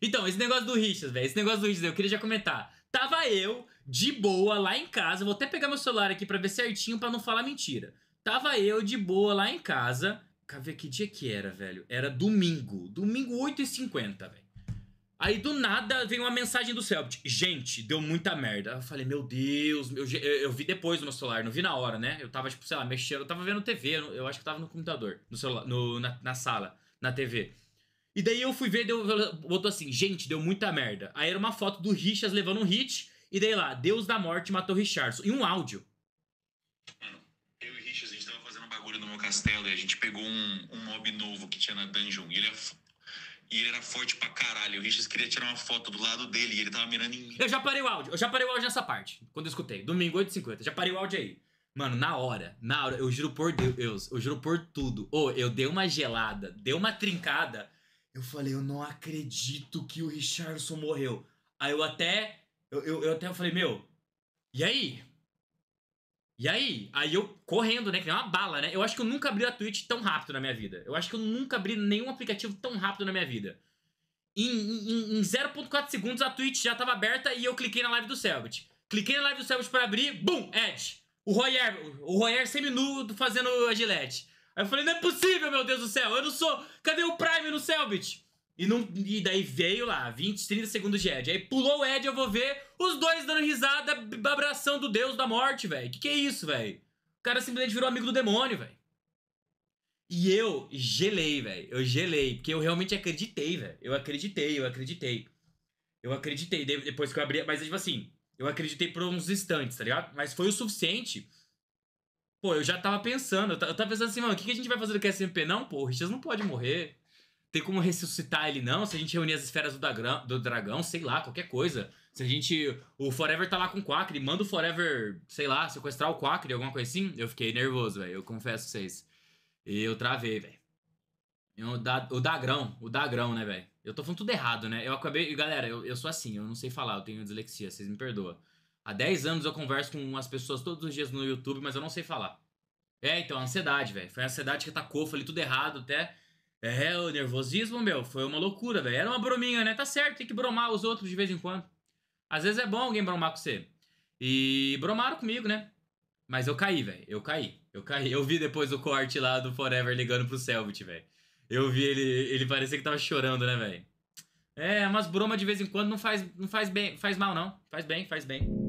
Então, esse negócio do Richas, velho. Esse negócio do Richas, eu queria já comentar. Tava eu, de boa, lá em casa. Vou até pegar meu celular aqui pra ver certinho, pra não falar mentira. Tava eu, de boa, lá em casa. Quer ver que dia que era, velho? Era domingo. Domingo 8h50, velho. Aí do nada vem uma mensagem do Celtic. Gente, deu muita merda. Eu falei, meu Deus, eu, eu, eu, vi depois no meu celular, não vi na hora, né? Eu tava, tipo, sei lá, mexendo, eu tava vendo TV, eu acho que tava no computador, no celular, no, na, na sala, na TV. E daí eu fui ver, deu, botou assim, gente, deu muita merda. Aí era uma foto do Richas levando um hit, e daí lá, Deus da Morte matou Richardson. E um áudio. Mano, eu e Richas, a gente tava fazendo um bagulho no meu castelo, e a gente pegou um, um mob novo que tinha na dungeon, e ele, é e ele era forte pra caralho. O Richas queria tirar uma foto do lado dele, e ele tava mirando em mim. Eu já parei o áudio, eu já parei o áudio nessa parte, quando eu escutei. Domingo 8h50, já parei o áudio aí. Mano, na hora, na hora, eu juro por Deus, eu juro por tudo. Ô, oh, eu dei uma gelada, dei uma trincada eu falei, eu não acredito que o Richardson morreu. Aí eu até. Eu, eu, eu até falei, meu, e aí? E aí? Aí eu correndo, né? Que é uma bala, né? Eu acho que eu nunca abri a Twitch tão rápido na minha vida. Eu acho que eu nunca abri nenhum aplicativo tão rápido na minha vida. Em, em, em 0.4 segundos a Twitch já estava aberta e eu cliquei na live do Selbit. Cliquei na live do Selbit para abrir, bum, Ed. O Royer, o Royer semi nudo fazendo a Gillette. Aí eu falei, não é possível, meu Deus do céu, eu não sou. Cadê o Prime no Selbit? E, não, e daí veio lá, 20, 30 segundos de Ed. Aí pulou o Ed, eu vou ver os dois dando risada, abraçando o Deus da morte, velho. Que que é isso, velho? O cara simplesmente virou amigo do demônio, velho. E eu gelei, velho. Eu gelei, porque eu realmente acreditei, velho. Eu acreditei, eu acreditei. Eu acreditei depois que eu abri. Mas, é tipo assim, eu acreditei por uns instantes, tá ligado? Mas foi o suficiente Pô, eu já tava pensando, eu tava pensando assim, mano, o que, a gente vai fazer do QSMP? Não, pô, o Richas não pode morrer. Tem como ressuscitar ele, não? Se a gente reunir as esferas do, dragão, do dragão, sei lá, qualquer coisa. Se a gente. O Forever tá lá com o Quacre, manda o Forever, sei lá, sequestrar o Quacre, alguma coisa assim. Eu fiquei nervoso, velho, eu confesso pra vocês. E eu travei, velho. O, é o Dagrão, o Dagrão, né, velho? Eu tô falando tudo errado, né? Eu acabei. Galera, eu, eu sou assim, eu não sei falar, eu tenho dislexia, vocês me perdoam. Há 10 anos eu converso com as pessoas todos os dias no YouTube, mas eu não sei falar. É, então, ansiedade, velho. Foi a ansiedade que cofo falei tudo errado até. É, é, o nervosismo, meu, foi uma loucura, velho. Era uma brominha, né? Tá certo, tem que bromar os outros de vez em quando. Às vezes é bom alguém bromar com você. E bromaram comigo, né? Mas eu caí, velho. Eu caí. Eu caí. Eu vi depois o corte lá do Forever ligando pro Selvit, velho. Eu vi ele. Ele parecia que tava chorando, né, velho? É, umas bromas de vez em quando não faz, não faz bem. Faz mal, não. Faz bem, faz bem.